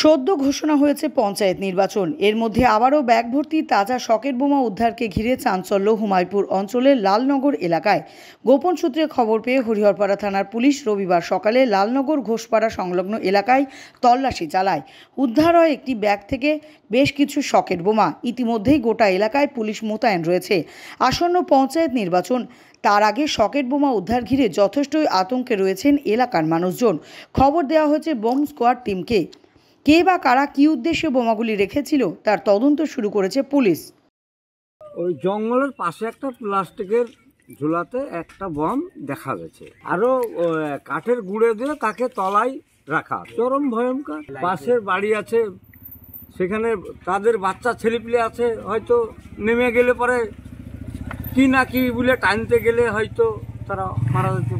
সদ্য ঘোষণা হয়েছে পঞ্চায়েত নির্বাচন এর মধ্যে আবারও ব্যাগ ভর্তি তাজা শকের বোমা উদ্ধারকে ঘিরে চাঞ্চল্য হুমায়পুর অঞ্চলের লালনগর এলাকায় গোপন সূত্রে খবর পেয়ে হরিহরপাড়া থানার পুলিশ রবিবার সকালে লালনগর ঘোষপাড়া সংলগ্ন এলাকায় তল্লাশি চালায় উদ্ধার হয় একটি ব্যাগ থেকে বেশ কিছু শকের বোমা ইতিমধ্যেই গোটা এলাকায় পুলিশ মোতায়েন রয়েছে আসন্ন পঞ্চায়েত নির্বাচন তার আগে শকেট বোমা উদ্ধার ঘিরে যথেষ্টই আতঙ্কে রয়েছেন এলাকার মানুষজন খবর দেওয়া হয়েছে বোম স্কোয়াড টিমকে কে বা কারা কী উদ্দেশ্যে বোমাগুলি রেখেছিল তার তদন্ত শুরু করেছে পুলিশ ওই জঙ্গলের পাশে একটা প্লাস্টিকের ঝুলাতে একটা বম দেখা গেছে আরো কাঠের গুঁড়ে দিয়ে তাকে তলায় রাখা চরম ভয়ঙ্কর পাশের বাড়ি আছে সেখানে তাদের বাচ্চা ছেলেপিলে আছে হয়তো নেমে গেলে পরে কি না কি বলে টানতে গেলে হয়তো তারা মারা যেত